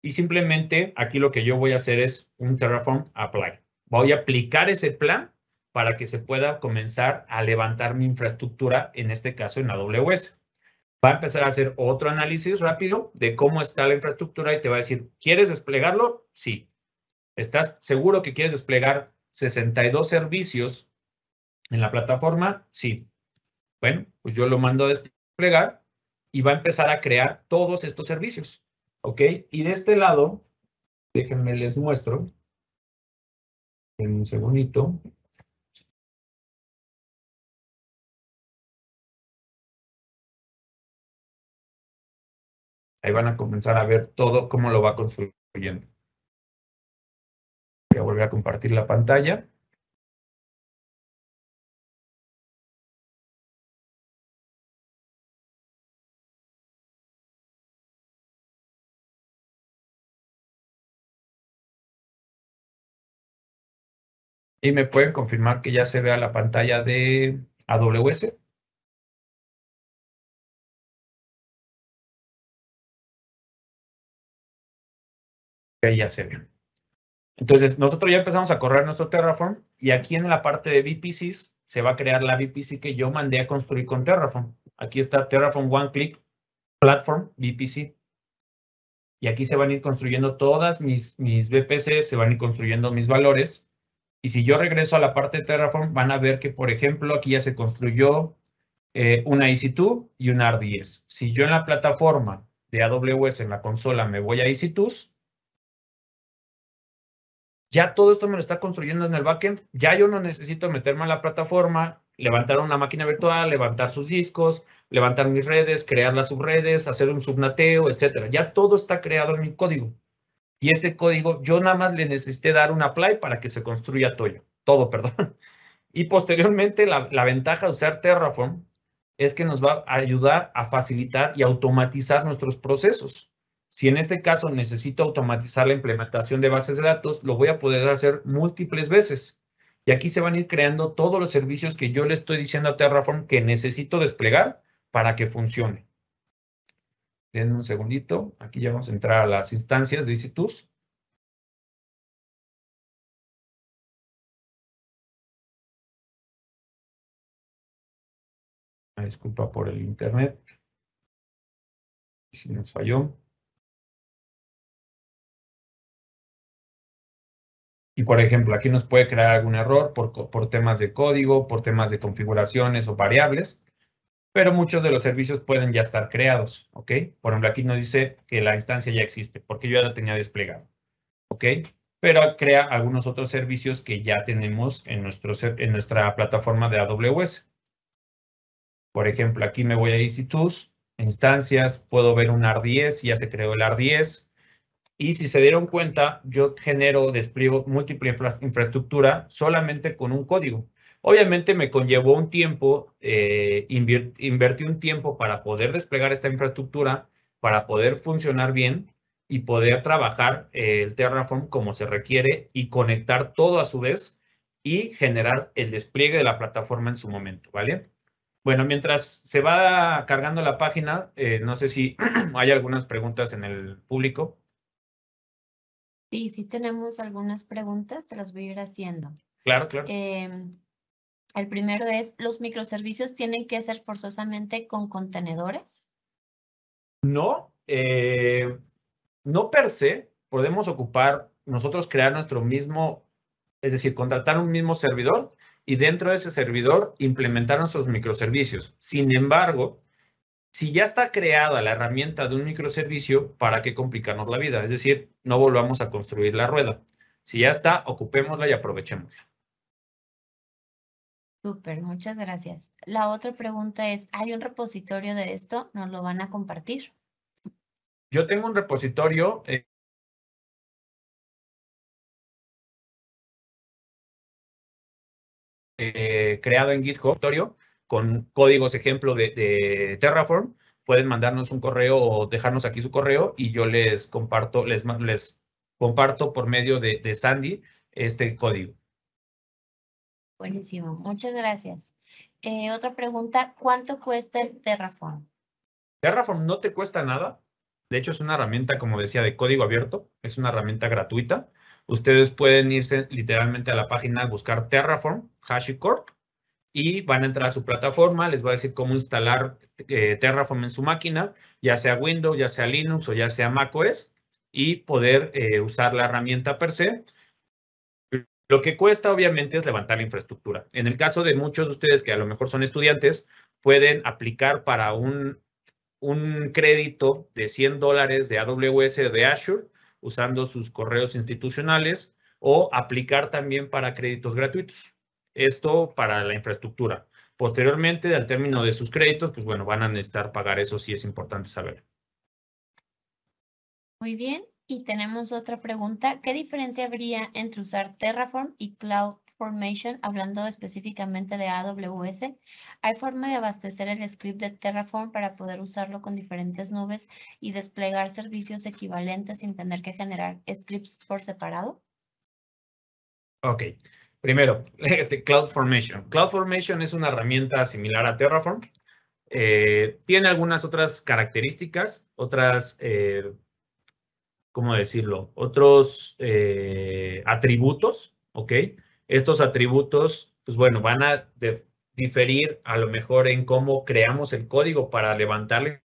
Y simplemente aquí lo que yo voy a hacer es un Terraform Apply. Voy a aplicar ese plan para que se pueda comenzar a levantar mi infraestructura, en este caso en AWS. Va a empezar a hacer otro análisis rápido de cómo está la infraestructura y te va a decir, ¿quieres desplegarlo? Sí. ¿Estás seguro que quieres desplegar 62 servicios en la plataforma? Sí. Bueno, pues yo lo mando a desplegar y va a empezar a crear todos estos servicios. ¿Ok? Y de este lado, déjenme les muestro. En un segundito. Ahí van a comenzar a ver todo cómo lo va construyendo. Voy a volver a compartir la pantalla. ¿Y me pueden confirmar que ya se vea la pantalla de AWS? Que ya se ve. Entonces, nosotros ya empezamos a correr nuestro Terraform y aquí en la parte de VPCs se va a crear la VPC que yo mandé a construir con Terraform. Aquí está Terraform One Click Platform VPC. Y aquí se van a ir construyendo todas mis, mis VPC, se van a ir construyendo mis valores y si yo regreso a la parte de Terraform, van a ver que, por ejemplo, aquí ya se construyó eh, una EC2 y una RDS. Si yo en la plataforma de AWS, en la consola, me voy a EC2, ya todo esto me lo está construyendo en el backend. Ya yo no necesito meterme en la plataforma, levantar una máquina virtual, levantar sus discos, levantar mis redes, crear las subredes, hacer un subnateo, etcétera. Ya todo está creado en mi código. Y este código, yo nada más le necesité dar un apply para que se construya todo, todo perdón. Y posteriormente, la, la ventaja de usar Terraform es que nos va a ayudar a facilitar y automatizar nuestros procesos. Si en este caso necesito automatizar la implementación de bases de datos, lo voy a poder hacer múltiples veces. Y aquí se van a ir creando todos los servicios que yo le estoy diciendo a Terraform que necesito desplegar para que funcione en un segundito. Aquí ya vamos a entrar a las instancias de EasyTools. Disculpa por el internet. Si nos falló. Y por ejemplo, aquí nos puede crear algún error por temas de código, por temas de configuraciones o variables pero muchos de los servicios pueden ya estar creados, ¿ok? Por ejemplo, aquí nos dice que la instancia ya existe, porque yo ya la tenía desplegada, ¿ok? Pero crea algunos otros servicios que ya tenemos en, nuestro, en nuestra plataforma de AWS. Por ejemplo, aquí me voy a EC2, instancias, puedo ver un AR10, ya se creó el AR10. Y si se dieron cuenta, yo genero, despliego múltiple infraestructura solamente con un código. Obviamente me conllevó un tiempo, eh, invertí un tiempo para poder desplegar esta infraestructura, para poder funcionar bien y poder trabajar eh, el Terraform como se requiere y conectar todo a su vez y generar el despliegue de la plataforma en su momento, ¿vale? Bueno, mientras se va cargando la página, eh, no sé si hay algunas preguntas en el público. Sí, si tenemos algunas preguntas, te las voy a ir haciendo. Claro, claro. Em, el primero es, ¿los microservicios tienen que ser forzosamente con contenedores? No, eh, no per se. Podemos ocupar, nosotros crear nuestro mismo, es decir, contratar un mismo servidor y dentro de ese servidor implementar nuestros microservicios. Sin embargo, si ya está creada la herramienta de un microservicio, ¿para qué complicarnos la vida? Es decir, no volvamos a construir la rueda. Si ya está, ocupémosla y aprovechémosla. Súper, muchas gracias. La otra pregunta es, ¿hay un repositorio de esto? ¿Nos lo van a compartir? Yo tengo un repositorio. Eh, eh, creado en GitHub con códigos ejemplo de, Terraform. Pueden mandarnos un correo o dejarnos aquí su correo y yo les comparto, les, les comparto por medio de Sandy este código. Buenísimo, muchas gracias. Eh, otra pregunta, ¿cuánto cuesta el Terraform? Terraform no te cuesta nada. De hecho, es una herramienta, como decía, de código abierto. Es una herramienta gratuita. Ustedes pueden irse literalmente a la página, buscar Terraform, HashiCorp, y van a entrar a su plataforma. Les va a decir cómo instalar eh, Terraform en su máquina, ya sea Windows, ya sea Linux o ya sea macOS, y poder eh, usar la herramienta per se lo que cuesta, obviamente, es levantar la infraestructura. En el caso de muchos de ustedes que a lo mejor son estudiantes, pueden aplicar para un, un crédito de 100 dólares de AWS de Azure usando sus correos institucionales o aplicar también para créditos gratuitos. Esto para la infraestructura. Posteriormente, al término de sus créditos, pues bueno, van a necesitar pagar, eso sí es importante saber. Muy bien, y tenemos otra pregunta. ¿Qué diferencia habría entre usar Terraform y Cloud Formation, hablando específicamente de AWS? ¿Hay forma de abastecer el script de Terraform para poder usarlo con diferentes nubes y desplegar servicios equivalentes sin tener que generar scripts por separado? Ok. Primero, este, Cloud CloudFormation es una herramienta similar a Terraform. Eh, tiene algunas otras características, otras... Eh, ¿cómo decirlo? Otros eh, atributos, ¿ok? Estos atributos, pues bueno, van a diferir a lo mejor en cómo creamos el código para levantar la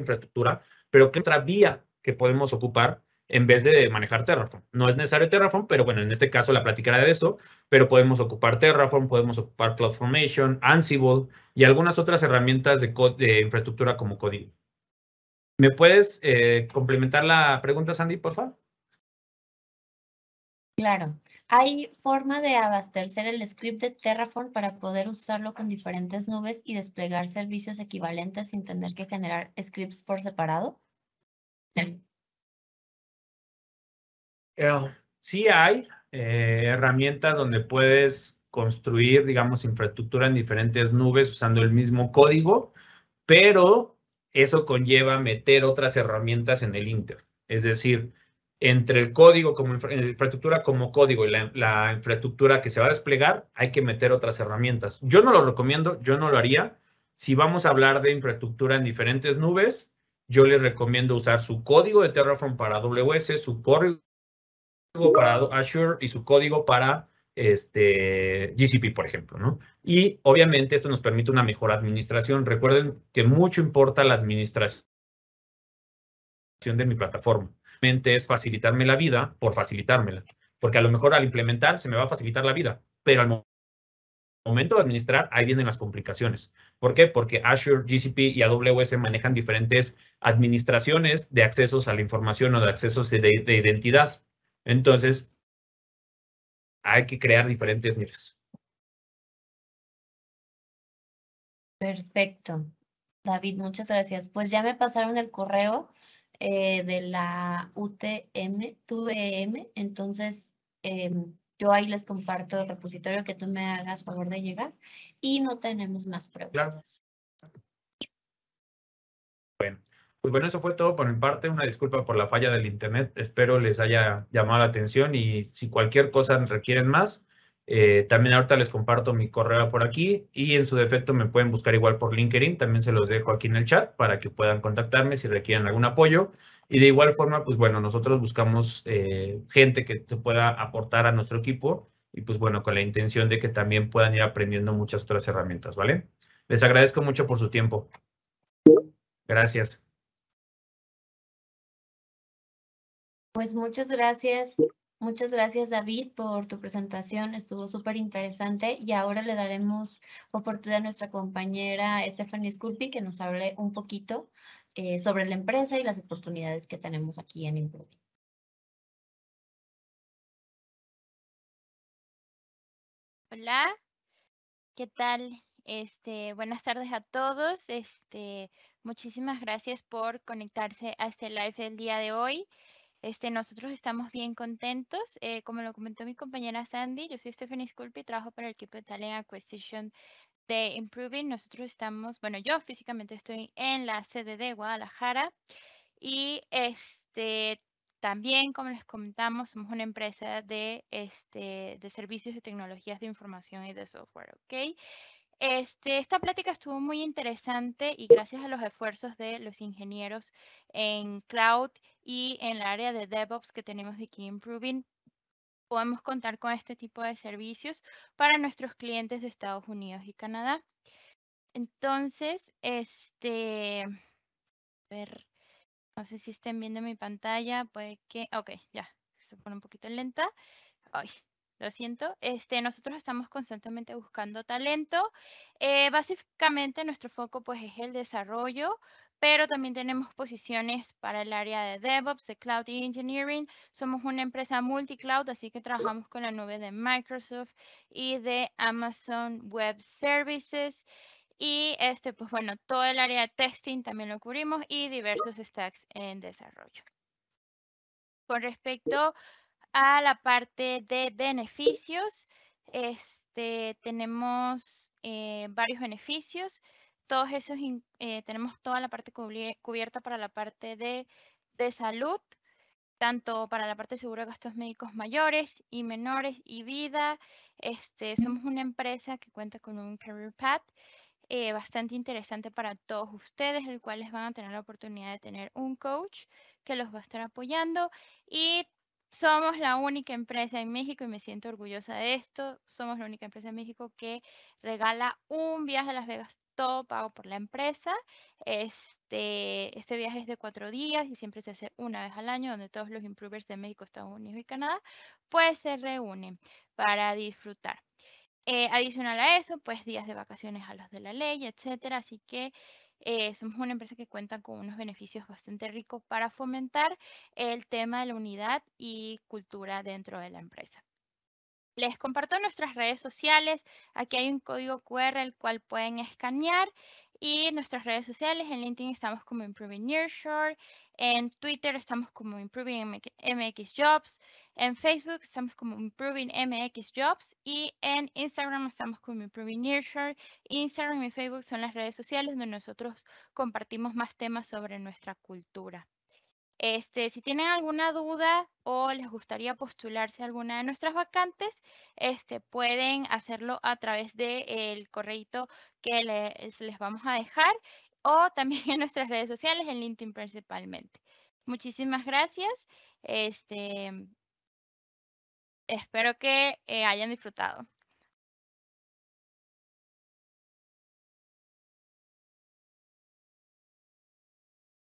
infraestructura, pero ¿qué otra vía que podemos ocupar en vez de manejar Terraform. No es necesario Terraform, pero bueno, en este caso la platicará de eso, pero podemos ocupar Terraform, podemos ocupar CloudFormation, Ansible y algunas otras herramientas de, infraestructura como código. ¿Me puedes eh, complementar la pregunta, Sandy, por favor? Claro. ¿Hay forma de abastecer el script de Terraform para poder usarlo con diferentes nubes y desplegar servicios equivalentes sin tener que generar scripts por separado? Eh, sí hay eh, herramientas donde puedes construir, digamos, infraestructura en diferentes nubes usando el mismo código, pero eso conlleva meter otras herramientas en el Inter. Es decir, entre el código como eh, infraestructura como código y la, infraestructura que se va a desplegar, hay que meter otras herramientas. Yo no lo recomiendo, yo no lo haría. Si vamos a hablar de infraestructura en diferentes nubes, yo les recomiendo usar su código de Terraform para AWS, su código para Azure y su código para este, GCP, por ejemplo, ¿no? Y obviamente esto nos permite una mejor administración. Recuerden que mucho importa la administración de mi plataforma. mente es facilitarme la vida por facilitármela, porque a lo mejor al implementar se me va a facilitar la vida, pero al momento de administrar, ahí vienen las complicaciones. ¿Por qué? Porque Azure, GCP y AWS manejan diferentes administraciones de accesos a la información o de accesos de, de identidad. Entonces, hay que crear diferentes niveles. Perfecto. David, muchas gracias. Pues ya me pasaron el correo eh, de la UTM, TVM, entonces em, yo ahí les comparto el repositorio que tú me hagas favor de llegar y no tenemos más preguntas. Pues bueno, eso fue todo por mi parte. Una disculpa por la falla del internet. Espero les haya llamado la atención y si cualquier cosa requieren más, eh, también ahorita les comparto mi correo por aquí y en su defecto me pueden buscar igual por LinkedIn. También se los dejo aquí en el chat para que puedan contactarme si requieren algún apoyo. Y de igual forma, pues bueno, nosotros buscamos eh, gente que se pueda aportar a nuestro equipo y pues bueno, con la intención de que también puedan ir aprendiendo muchas otras herramientas, ¿vale? Les agradezco mucho por su tiempo. Gracias. Pues muchas gracias, muchas gracias David por tu presentación, estuvo súper interesante y ahora le daremos oportunidad a nuestra compañera Stephanie Sculpi que nos hable un poquito eh, sobre la empresa y las oportunidades que tenemos aquí en Improving. Hola, ¿qué tal? Este, buenas tardes a todos. Este, muchísimas gracias por conectarse a este live el día de hoy. Este, nosotros estamos bien contentos. Eh, como lo comentó mi compañera Sandy, yo soy Stephanie Sculpi, trabajo para el equipo de Talent Acquisition de Improving. Nosotros estamos, bueno, yo físicamente estoy en la sede de Guadalajara y este también, como les comentamos, somos una empresa de, este, de servicios de tecnologías de información y de software, Este, esta plática estuvo muy interesante y gracias a los esfuerzos de los ingenieros en cloud y en el área de DevOps que tenemos de Key Improving, podemos contar con este tipo de servicios para nuestros clientes de Estados Unidos y Canadá. Entonces, este, a ver, no sé si estén viendo mi pantalla, puede que, ok, ya, se pone un poquito lenta. Ay, lo siento. Este, nosotros estamos constantemente buscando talento. Eh, básicamente nuestro foco pues es el desarrollo pero también tenemos posiciones para el área de DevOps, de Cloud Engineering. Somos una empresa multi-cloud, así que trabajamos con la nube de Microsoft y de Amazon Web Services. Y este, pues bueno, todo el área de testing también lo cubrimos y diversos stacks en desarrollo. Con respecto a la parte de beneficios, este, tenemos eh, varios beneficios todos esos, eh, tenemos toda la parte cubierta para la parte de, de salud, tanto para la parte de seguro de gastos médicos mayores y menores y vida. Este, somos una empresa que cuenta con un career path eh, bastante interesante para todos ustedes, el cual les van a tener la oportunidad de tener un coach que los va a estar apoyando y somos la única empresa en México y me siento orgullosa de esto. Somos la única empresa en México que regala un viaje a Las Vegas todo pago por la empresa. Este, este, viaje es de cuatro días y siempre se hace una vez al año, donde todos los improvers de México, Estados Unidos y Canadá, pues se reúnen para disfrutar. Eh, adicional a eso, pues días de vacaciones a los de la ley, etcétera. Así que eh, somos una empresa que cuenta con unos beneficios bastante ricos para fomentar el tema de la unidad y cultura dentro de la empresa. Les comparto nuestras redes sociales. Aquí hay un código QR el cual pueden escanear. Y nuestras redes sociales, en LinkedIn estamos como Improving Nearshore, en Twitter estamos como Improving MX Jobs, en Facebook estamos como Improving MX Jobs y en Instagram estamos como Improving Nearshore. Instagram y Facebook son las redes sociales donde nosotros compartimos más temas sobre nuestra cultura. Este, si tienen alguna duda o les gustaría postularse a alguna de nuestras vacantes, este, pueden hacerlo a través del correo que les, vamos a dejar o también en nuestras redes sociales, en LinkedIn principalmente. Muchísimas gracias. Este, espero que eh, hayan disfrutado.